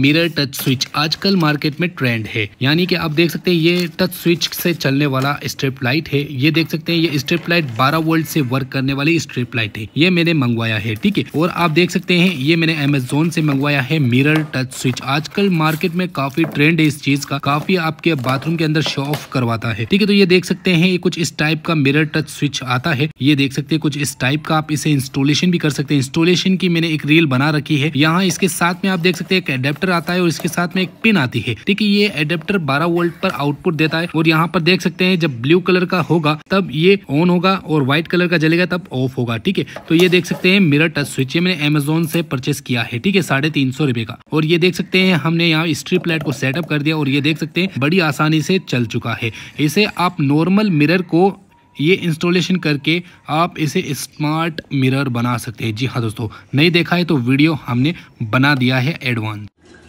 mirror touch switch आजकल market में trend है यानी कि आप देख सकते हैं ये टच स्विच से चलने वाला स्ट्रिप लाइट है ये देख सकते हैं ये स्ट्रिप लाइट 12 वोल्ट से वर्क करने वाली स्ट्रिप लाइट है ये मैंने मंगवाया है ठीक है और आप देख सकते हैं ये मैंने अमेजोन से मंगवाया है मिरर टच स्विच आजकल मार्केट में काफी ट्रेंड है इस चीज का काफी आपके बाथरूम के अंदर शो ऑफ करवाता है ठीक है तो ये देख सकते हैं ये कुछ इस टाइप का मिरर टच स्विच आता है ये देख सकते हैं कुछ इस टाइप का आप इसे इंस्टॉलेशन भी कर सकते हैं इंस्टॉलेशन की मैंने एक रील बना रखी है यहाँ इसके साथ में आप देख सकते हैं एक एडेप्टर आता है और इसके साथ में एक पिन आती है ठीक है ये एडेप्टर 12 वोल्ट पर आउटपुट देता है और यहाँ पर देख सकते हैं जब ब्लू कलर का होगा तब ये ऑन होगा और व्हाइट कलर का जलेगा तब ऑफ होगा ठीक है तो ये देख सकते हैं मिरर टच स्विच मैंने अमेजोन से परचेस किया है ठीक है साढ़े तीन सौ रुपए का और ये देख सकते हैं हमने यहाँ स्ट्रीप लाइट को सेटअप कर दिया और ये देख सकते हैं बड़ी आसानी से चल चुका है इसे आप नॉर्मल मिरर को ये इंस्टॉलेशन करके आप इसे स्मार्ट मिरर बना सकते हैं जी हाँ दोस्तों नहीं देखा है तो वीडियो हमने बना दिया है एडवांस